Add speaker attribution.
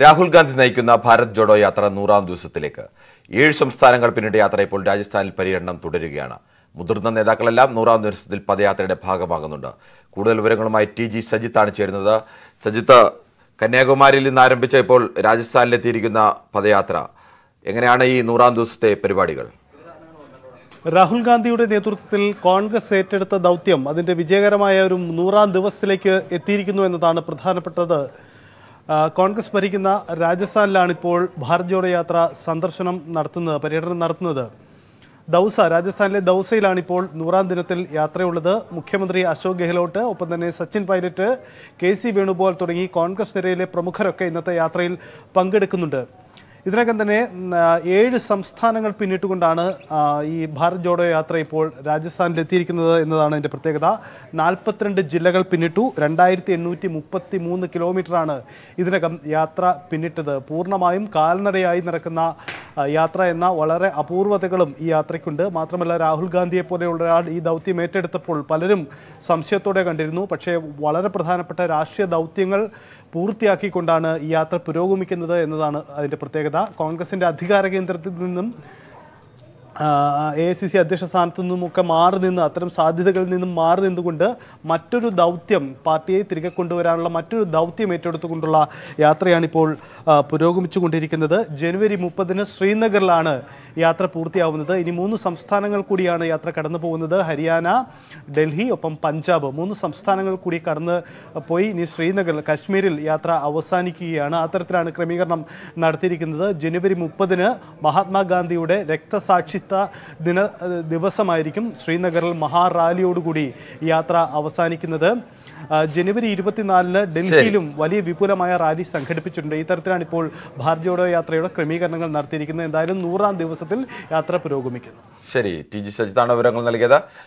Speaker 1: രാഹുൽ ഗാന്ധി നയിക്കുന്ന ഭാരത് ജോഡോ യാത്ര നൂറാം ദിവസത്തിലേക്ക് ഏഴ് സംസ്ഥാനങ്ങൾ പിന്നീട് യാത്ര ഇപ്പോൾ രാജസ്ഥാനിൽ പര്യടനം തുടരുകയാണ് മുതിർന്ന നേതാക്കളെല്ലാം നൂറാം ദിവസത്തിൽ പദയാത്രയുടെ ഭാഗമാകുന്നുണ്ട് കൂടുതൽ വിവരങ്ങളുമായി ടി ജി സജിത്താണ് ചേരുന്നത് സജിത്ത് കന്യാകുമാരിയിൽ നിന്ന് ആരംഭിച്ച ഇപ്പോൾ രാജസ്ഥാനിലെത്തിയിരിക്കുന്ന പദയാത്ര എങ്ങനെയാണ് ഈ നൂറാം ദിവസത്തെ പരിപാടികൾ
Speaker 2: രാഹുൽ ഗാന്ധിയുടെ നേതൃത്വത്തിൽ കോൺഗ്രസ് ഏറ്റെടുത്ത ദൗത്യം അതിന്റെ വിജയകരമായ ഒരു നൂറാം ദിവസത്തിലേക്ക് എത്തിയിരിക്കുന്നു എന്നതാണ് പ്രധാനപ്പെട്ടത് കോൺഗ്രസ് ഭരിക്കുന്ന രാജസ്ഥാനിലാണ് ഇപ്പോൾ ഭാരത് ജോഡോ യാത്ര സന്ദർശനം നടത്തുന്നത് പര്യടനം നടത്തുന്നത് ദൗസ രാജസ്ഥാനിലെ ദൗസയിലാണ് ഇപ്പോൾ നൂറാം ദിനത്തിൽ യാത്രയുള്ളത് മുഖ്യമന്ത്രി അശോക് ഗെഹ്ലോട്ട് ഒപ്പം തന്നെ സച്ചിൻ പൈലറ്റ് കെ സി വേണുഗോപാൽ തുടങ്ങി കോൺഗ്രസ് നിരയിലെ പ്രമുഖരൊക്കെ ഇന്നത്തെ യാത്രയിൽ പങ്കെടുക്കുന്നുണ്ട് ഇതിനകം തന്നെ ഏഴ് സംസ്ഥാനങ്ങൾ പിന്നിട്ടുകൊണ്ടാണ് ഈ ഭാരത് ജോഡോ യാത്ര ഇപ്പോൾ രാജസ്ഥാനിൽ എത്തിയിരിക്കുന്നത് എന്നതാണ് ഇതിൻ്റെ പ്രത്യേകത നാൽപ്പത്തിരണ്ട് ജില്ലകൾ പിന്നിട്ടു രണ്ടായിരത്തി എണ്ണൂറ്റി മുപ്പത്തി മൂന്ന് കിലോമീറ്ററാണ് ഇതിനകം യാത്ര പിന്നിട്ടത് പൂർണ്ണമായും കാൽനടയായി നടക്കുന്ന യാത്ര എന്ന വളരെ അപൂർവതകളും ഈ യാത്രയ്ക്കുണ്ട് മാത്രമല്ല രാഹുൽ ഗാന്ധിയെ പോലെയുള്ള ഒരാൾ ഈ ദൗത്യം ഏറ്റെടുത്തപ്പോൾ പലരും സംശയത്തോടെ കണ്ടിരുന്നു പക്ഷേ വളരെ പ്രധാനപ്പെട്ട രാഷ്ട്രീയ ദൗത്യങ്ങൾ പൂർത്തിയാക്കിക്കൊണ്ടാണ് ഈ യാത്ര പുരോഗമിക്കുന്നത് എന്നതാണ് അതിൻ്റെ പ്രത്യേകത കോൺഗ്രസിൻ്റെ അധികാര കേന്ദ്രത്തിൽ നിന്നും എ സി സി അധ്യക്ഷ സ്ഥാനത്തു നിന്നുമൊക്കെ മാറി നിന്ന് അത്തരം സാധ്യതകളിൽ നിന്നും മാറി നിന്നുകൊണ്ട് മറ്റൊരു ദൗത്യം പാർട്ടിയെ തിരികെ കൊണ്ടുവരാനുള്ള മറ്റൊരു ദൗത്യം ഏറ്റെടുത്തുകൊണ്ടുള്ള യാത്രയാണിപ്പോൾ പുരോഗമിച്ചുകൊണ്ടിരിക്കുന്നത് ജനുവരി മുപ്പതിന് ശ്രീനഗറിലാണ് യാത്ര പൂർത്തിയാവുന്നത് ഇനി മൂന്ന് സംസ്ഥാനങ്ങൾ കൂടിയാണ് യാത്ര കടന്നു പോകുന്നത് ഹരിയാന ഡൽഹി ഒപ്പം പഞ്ചാബ് മൂന്ന് സംസ്ഥാനങ്ങൾ കൂടി കടന്ന് പോയി ഇനി ശ്രീനഗറിൽ കശ്മീരിൽ യാത്ര അവസാനിക്കുകയാണ് അത്തരത്തിലാണ് ക്രമീകരണം നടത്തിയിരിക്കുന്നത് ജനുവരി മുപ്പതിന് മഹാത്മാഗാന്ധിയുടെ രക്തസാക്ഷി അടുത്ത ദിന ദിവസമായിരിക്കും ശ്രീനഗറിൽ മഹാറാലിയോടുകൂടി യാത്ര അവസാനിക്കുന്നത് ജനുവരി ഇരുപത്തിനാലിന് ഡൽഹിയിലും വലിയ വിപുലമായ റാലി സംഘടിപ്പിച്ചിട്ടുണ്ട് ഇത്തരത്തിലാണ് ഇപ്പോൾ ഭാരത് ജോഡോ യാത്രയുടെ ക്രമീകരണങ്ങൾ നടത്തിയിരിക്കുന്നത് എന്തായാലും നൂറാം ദിവസത്തിൽ യാത്ര പുരോഗമിക്കുന്നു
Speaker 1: ശരി ടി ജി സജിതാണ് വിവരങ്ങൾ നൽകിയത്